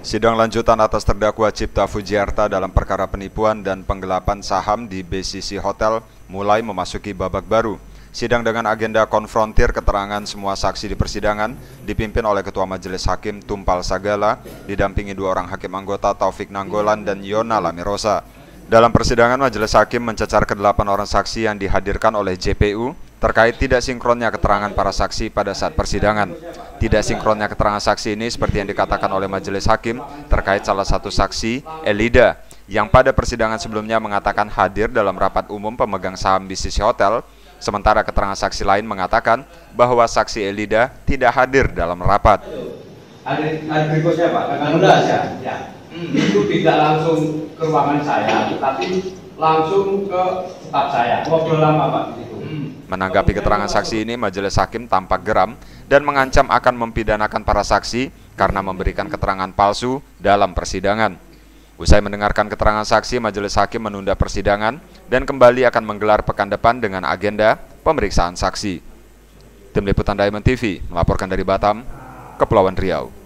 Sidang lanjutan atas terdakwa Cipta Fujiarta dalam perkara penipuan dan penggelapan saham di BCC Hotel mulai memasuki babak baru. Sidang dengan agenda konfrontir keterangan semua saksi di persidangan dipimpin oleh Ketua Majelis Hakim Tumpal Sagala didampingi dua orang hakim anggota Taufik Nanggolan dan Yona Lamirosa. Dalam persidangan Majelis Hakim mencecar ke delapan orang saksi yang dihadirkan oleh JPU terkait tidak sinkronnya keterangan para saksi pada saat persidangan. Tidak sinkronnya keterangan saksi ini seperti yang dikatakan oleh majelis hakim terkait salah satu saksi, Elida, yang pada persidangan sebelumnya mengatakan hadir dalam rapat umum pemegang saham bisnis hotel, sementara keterangan saksi lain mengatakan bahwa saksi Elida tidak hadir dalam rapat. adik hadir berikutnya Pak, tanggal 16 ya? ya. Hmm. Itu tidak langsung ke ruangan saya, tapi langsung ke tempat saya. Ngobrol lama Pak. Menanggapi keterangan saksi ini, majelis hakim tampak geram dan mengancam akan mempidanakan para saksi karena memberikan keterangan palsu dalam persidangan. Usai mendengarkan keterangan saksi, majelis hakim menunda persidangan dan kembali akan menggelar pekan depan dengan agenda pemeriksaan saksi. Tim Liputan Diamond TV melaporkan dari Batam, Kepulauan Riau.